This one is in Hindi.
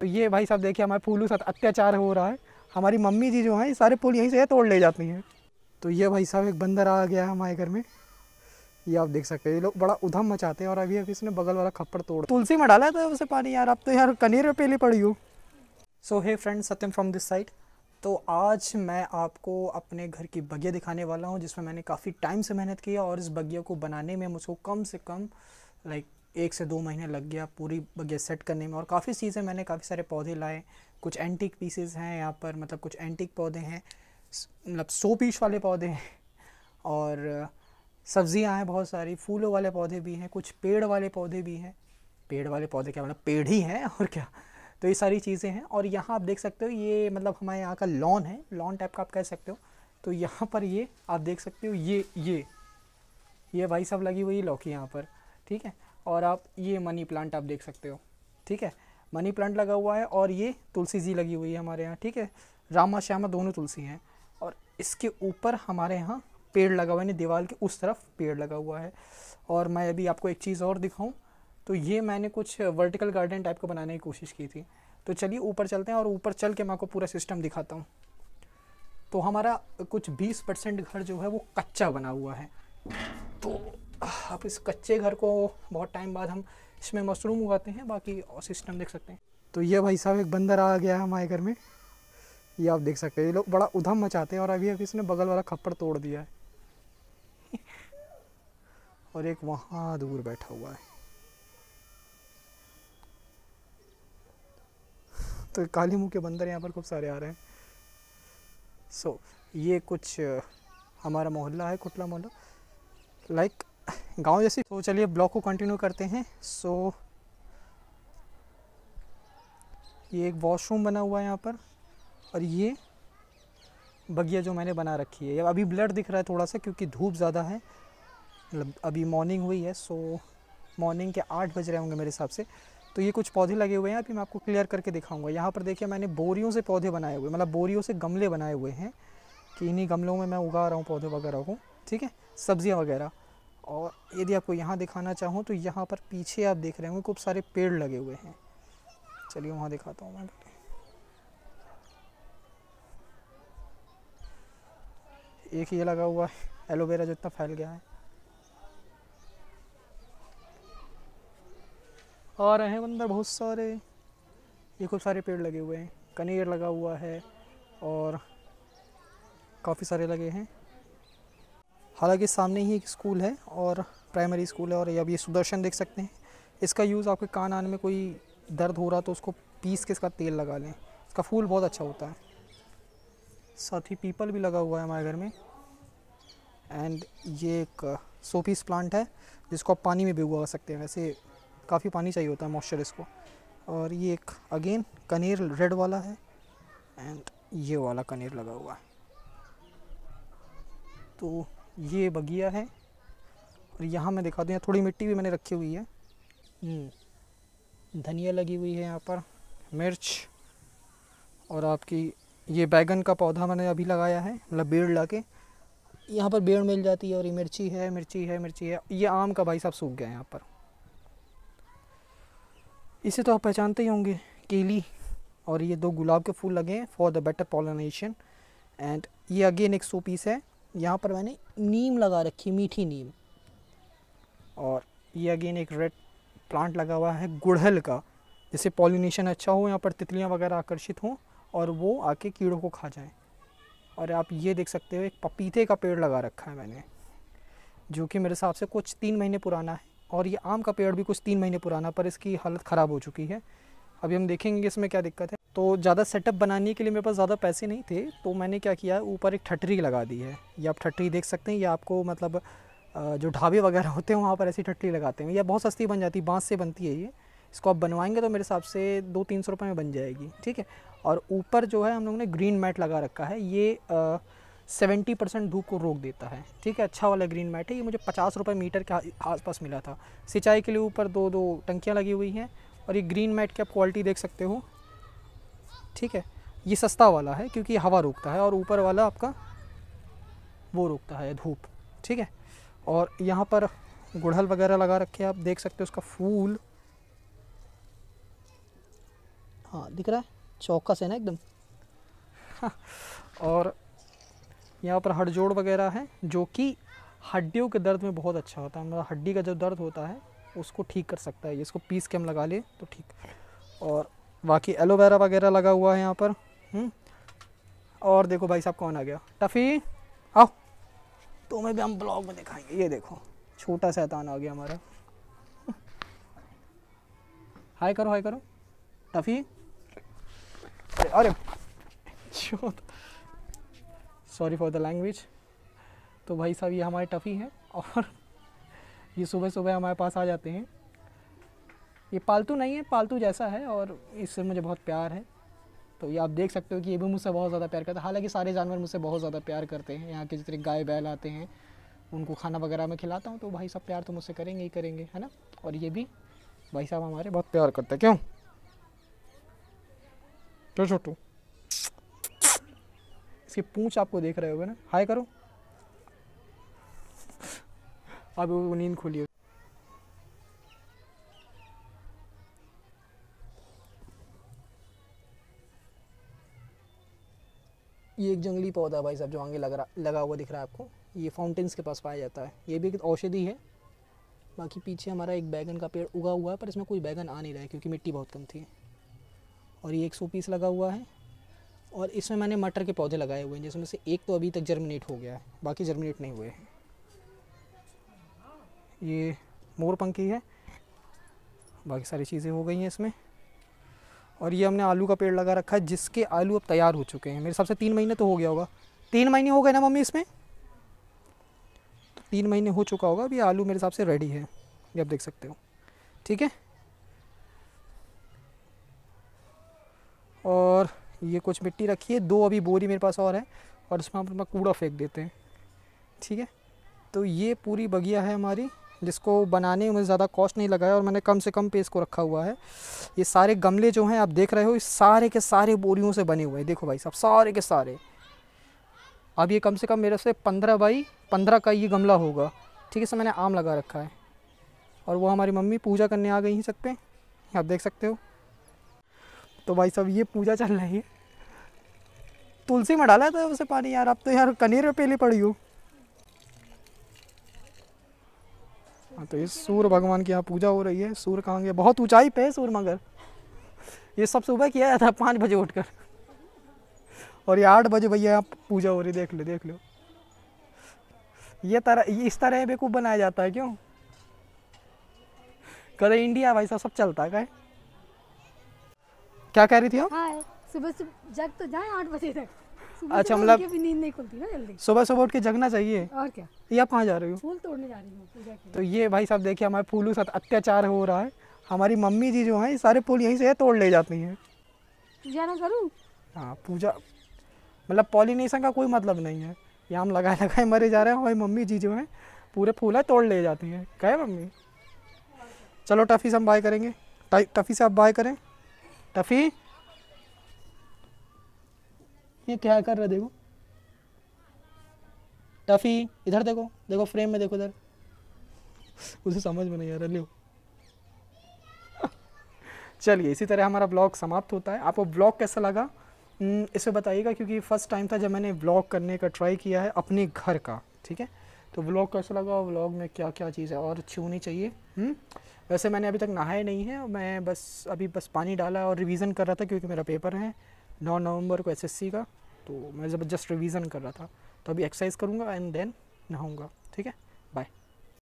तो ये भाई साहब देखिए हमारे फूलों के साथ अत्याचार हो रहा है हमारी मम्मी जी जो हैं सारे फूल यहीं से तोड़ ले जाती हैं तो ये भाई साहब एक बंदर आ गया है हमारे घर में ये आप देख सकते हैं ये लोग बड़ा उधम मचाते हैं और अभी अभी इसने बगल वाला खप्पड़ तोड़ तुलसी में डाला था उसे पानी यार अब तो यार कनेर में पहले पड़ी हो so hey friend Satyam from this side तो आज मैं आपको अपने घर की बगिया दिखाने वाला हूँ जिसमें मैंने काफ़ी टाइम से मेहनत की और इस बगिया को बनाने में मुझको कम से कम लाइक एक से दो महीने लग गया पूरी बगैस सेट करने में और काफ़ी चीज़ें मैंने काफ़ी सारे पौधे लाए कुछ एंटिक पीसेस हैं यहाँ पर मतलब कुछ एंटिक पौधे हैं मतलब सो पीस वाले पौधे हैं और सब्जियाँ हैं बहुत सारी फूलों वाले पौधे भी हैं कुछ पेड़ वाले पौधे भी हैं पेड़ वाले पौधे क्या मतलब पेड़ ही हैं और क्या तो ये सारी चीज़ें हैं और यहाँ आप देख सकते हो ये मतलब हमारे यहाँ का लॉन है लॉन टाइप का आप कह सकते हो तो यहाँ पर ये आप देख सकते हो ये ये ये भाई सब लगी हुई लौकी यहाँ पर ठीक है और आप ये मनी प्लांट आप देख सकते हो ठीक है मनी प्लांट लगा हुआ है और ये तुलसी जी लगी हुई है हमारे यहाँ ठीक है रामा श्यामा दोनों तुलसी हैं और इसके ऊपर हमारे यहाँ पेड़ लगा हुआ है यानी दीवार के उस तरफ पेड़ लगा हुआ है और मैं अभी आपको एक चीज़ और दिखाऊँ तो ये मैंने कुछ वर्टिकल गार्डन टाइप का बनाने की कोशिश की थी तो चलिए ऊपर चलते हैं और ऊपर चल के मैं आपको पूरा सिस्टम दिखाता हूँ तो हमारा कुछ 20 परसेंट घर जो है वो कच्चा बना हुआ है तो अब इस कच्चे घर को बहुत टाइम बाद हम इसमें मशरूम उगाते हैं बाकी और सिस्टम देख सकते हैं तो ये भाई साहब एक बंदर आ गया है हमारे घर में ये आप देख सकते हैं ये लोग बड़ा उधम मचाते हैं और अभी अभी इसने बगल वाला खप्पड़ तोड़ दिया है और एक वहाँ दूर बैठा हुआ है तो काली मुँह के बंदर यहाँ पर खूब सारे आ रहे हैं सो so, ये कुछ हमारा मोहल्ला है कुटला मोहल्ला लाइक like, गांव जैसी तो चलिए ब्लॉक को कंटिन्यू करते हैं सो ये एक वॉशरूम बना हुआ है यहाँ पर और ये बगिया जो मैंने बना रखी है अभी ब्लड दिख रहा है थोड़ा सा क्योंकि धूप ज़्यादा है मतलब अभी मॉर्निंग हुई है सो मॉर्निंग के आठ बज रहे होंगे मेरे हिसाब से तो ये कुछ पौधे लगे हुए हैं अभी मैं आपको क्लियर करके दिखाऊंगा यहाँ पर देखिए मैंने बोरियों से पौधे बनाए हुए मतलब बोरियों से गमले बनाए हुए हैं कि इन्हीं गमलों में मैं उगा रहा हूँ पौधे वगैरह को ठीक है सब्ज़ियाँ वगैरह और यदि आपको यहाँ दिखाना चाहूँ तो यहाँ पर पीछे आप देख रहे होंगे खूब सारे पेड़ लगे हुए हैं चलिए वहाँ दिखाता हूँ मैं एक ये लगा हुआ है एलोवेरा जो जितना फैल गया है और हैं अंदर बहुत सारे ये खूब सारे पेड़ लगे हुए हैं कनेर लगा हुआ है और काफ़ी सारे लगे हैं हालांकि सामने ही एक स्कूल है और प्राइमरी स्कूल है और ये अभी सुदर्शन देख सकते हैं इसका यूज़ आपके कान आने में कोई दर्द हो रहा तो उसको पीस के इसका तेल लगा लें इसका फूल बहुत अच्छा होता है साथ ही पीपल भी लगा हुआ है हमारे घर में एंड ये एक सोपीस प्लांट है जिसको आप पानी में भिगवा सकते हैं वैसे काफ़ी पानी चाहिए होता है मॉइस्चर इसको और ये एक अगेन कनेर रेड वाला है एंड ये वाला कनेर लगा हुआ है तो ये बगिया है और यहाँ मैं दिखा दूँ यहाँ थोड़ी मिट्टी भी मैंने रखी हुई है हम्म, धनिया लगी हुई है यहाँ पर मिर्च और आपकी ये बैगन का पौधा मैंने अभी लगाया है मतलब बेड़ ला के यहाँ पर बेड़ मिल जाती है और ये मिर्ची है मिर्ची है मिर्ची है ये आम का भाई साहब सूख गया है यहाँ पर इसे तो आप पहचानते ही होंगे केली और ये दो गुलाब के फूल लगे हैं for the better pollination and ये अगेन एक सो पीस है यहाँ पर मैंने नीम लगा रखी मीठी नीम और ये अगेन एक रेड प्लांट लगा हुआ है गुड़हल का जिससे पॉलिनेशन अच्छा हो यहाँ पर तितलियाँ वगैरह आकर्षित हों और वो आके कीड़ों को खा जाएं और आप ये देख सकते हो एक पपीते का पेड़ लगा रखा है मैंने जो कि मेरे हिसाब से कुछ तीन महीने पुराना है और ये आम का पेड़ भी कुछ तीन महीने पुराना पर इसकी हालत ख़राब हो चुकी है अभी हम देखेंगे इसमें क्या दिक्कत है तो ज़्यादा सेटअप बनाने के लिए मेरे पास ज़्यादा पैसे नहीं थे तो मैंने क्या किया ऊपर एक ठटरी लगा दी है ये आप ठटरी देख सकते हैं या आपको मतलब जो ढाबे वगैरह होते हैं वहाँ पर ऐसी ठटरी लगाते हैं या बहुत सस्ती बन जाती है बाँस से बनती है ये इसको आप बनवाएंगे तो मेरे हिसाब से दो तीन सौ रुपये में बन जाएगी ठीक है और ऊपर जो है हम लोगों ने ग्रीन मैट लगा रखा है ये सेवेंटी परसेंट धूप को रोक देता है ठीक है अच्छा वाला ग्रीन मैट है ये मुझे पचास रुपये मीटर के आसपास मिला था सिंचाई के लिए ऊपर दो दो टंकियाँ लगी हुई हैं और ये ग्रीन मैट की आप क्वालिटी देख सकते हो ठीक है ये सस्ता वाला है क्योंकि हवा रोकता है और ऊपर वाला आपका वो रोकता है धूप ठीक है और यहाँ पर गुड़हल वगैरह लगा रखे आप देख सकते हो उसका फूल हाँ दिख रहा है चौकस है ना एकदम हाँ, और यहाँ पर हड़जोड़ वगैरह है जो कि हड्डियों के दर्द में बहुत अच्छा होता है मतलब हड्डी का जो दर्द होता है उसको ठीक कर सकता है इसको पीस के हम लगा ले तो ठीक और बाकी एलोवेरा वगैरह लगा हुआ है यहाँ पर हम्म। और देखो भाई साहब कौन आ गया टफ़ी आओ तुम्हें भी हम ब्लॉग में दिखाएंगे ये देखो छोटा शैतान आ गया हमारा हाय करो हाय करो टफ़ी अरे सॉरी फॉर द लैंग्वेज तो भाई साहब ये हमारे टफ़ी हैं और ये सुबह सुबह हमारे पास आ जाते हैं ये पालतू नहीं है पालतू जैसा है और इससे मुझे बहुत प्यार है तो ये आप देख सकते हो कि ये भी मुझसे बहुत ज़्यादा प्यार करता है हालांकि सारे जानवर मुझसे बहुत ज़्यादा प्यार करते हैं यहाँ के जितने गाय बैल आते हैं उनको खाना वगैरह मैं खिलाता हूँ तो भाई साहब प्यार तो मुझसे करेंगे ही करेंगे है ना और ये भी भाई साहब हमारे बहुत प्यार करते हैं क्यों क्यों छोटू इसकी पूँछ आपको देख रहे हो ना हाय करो अब वो नींद खुली ये एक जंगली पौधा भाई साहब जो आगे लग रहा लगा हुआ दिख रहा है आपको ये फाउंटेन्स के पास पाया जाता है ये भी एक औषधि है बाकी पीछे हमारा एक बैगन का पेड़ उगा हुआ है पर इसमें कोई बैगन आ नहीं रहा है क्योंकि मिट्टी बहुत कम थी और ये एक सौ पीस लगा हुआ है और इसमें मैंने मटर के पौधे लगाए हुए हैं जिसमें से एक तो अभी तक जर्मिनेट हो गया है बाकी जर्मिनेट नहीं हुए हैं ये मोर पंखी है बाकी सारी चीज़ें हो गई हैं इसमें और ये हमने आलू का पेड़ लगा रखा है जिसके आलू अब तैयार हो चुके हैं मेरे हिसाब से तीन महीने तो हो गया होगा तीन महीने हो गए ना मम्मी इसमें तो तीन महीने हो चुका होगा अभी आलू मेरे हिसाब से रेडी है ये आप देख सकते हो ठीक है और ये कुछ मिट्टी रखी है दो अभी बोरी मेरे पास और है और इसमें हम अपना कूड़ा फेंक देते हैं ठीक है तो ये पूरी बगिया है हमारी जिसको बनाने में मुझे ज़्यादा कॉस्ट नहीं लगाया और मैंने कम से कम पेस को रखा हुआ है ये सारे गमले जो हैं आप देख रहे हो इस सारे के सारे बोरियों से बने हुए हैं देखो भाई साहब सारे के सारे अब ये कम से कम मेरे से पंद्रह बाई पंद्रह का ये गमला होगा ठीक है सर मैंने आम लगा रखा है और वो हमारी मम्मी पूजा करने आ गई हैं सकते हैं आप देख सकते हो तो भाई साहब ये पूजा चल रही है तुलसी में डाला था उसे पानी यार आप तो यार कनेर में पहले पड़ी हो हाँ तो ये सूर्य भगवान की यहाँ पूजा हो रही है सूर्य कहाँ गया बहुत ऊंचाई पे है सूर्य मगर ये सब सुबह किया था पाँच बजे उठकर और ये आठ बजे भैया यहाँ पूजा हो रही देख लो देख लो ये तरह ये इस तरह बेवकूफ़ बनाया जाता है क्यों कदे इंडिया भाई साहब सब चलता है क्या कह रही थी हम हाँ, सुबह सुबह जग तो जाए आठ बजे तक अच्छा तो मतलब नींद नहीं खुलती ना जल्दी सुबह सुबह उठ के जगना चाहिए और क्या ये आप कहाँ जा रही हो फूल तोड़ने जा रही हूँ तो ये भाई साहब देखिए हमारे फूलों साथ अत्याचार हो रहा है हमारी मम्मी जी जो है सारे फूल यहीं से तोड़ ले जाती है पूजा ना करूँ हाँ पूजा मतलब पॉलिनेशन का कोई मतलब नहीं है यहाँ हम लगाए लगाए मरे जा रहे हैं हमारी मम्मी जी जो है पूरे फूल है तोड़ ले जाती हैं कहे मम्मी चलो टफ़ी से हम बाय करेंगे टफ़ी से आप बाय करें टफ़ी ये क्या कर रहा है देखो टफी इधर देखो देखो फ्रेम में देखो इधर उसे समझ में नहीं आ रहा लो चलिए इसी तरह हमारा ब्लॉग समाप्त होता है आपको ब्लॉग कैसा लगा हम्म, इसे बताइएगा क्योंकि फ़र्स्ट टाइम था जब मैंने ब्लॉग करने का ट्राई किया है अपने घर का ठीक है तो ब्लॉग कैसा लगा ब्लॉग में क्या क्या चीज़ है और अच्छी होनी चाहिए हुँ? हम्म, वैसे मैंने अभी तक नहाया नहीं है मैं बस अभी बस पानी डाला और रिवीज़न कर रहा था क्योंकि मेरा पेपर है नौ नवंबर को एसएससी का तो मैं जस्ट रिवीजन कर रहा था तो अभी एक्सरसाइज करूँगा एंड देन नहाऊँगा ठीक है बाय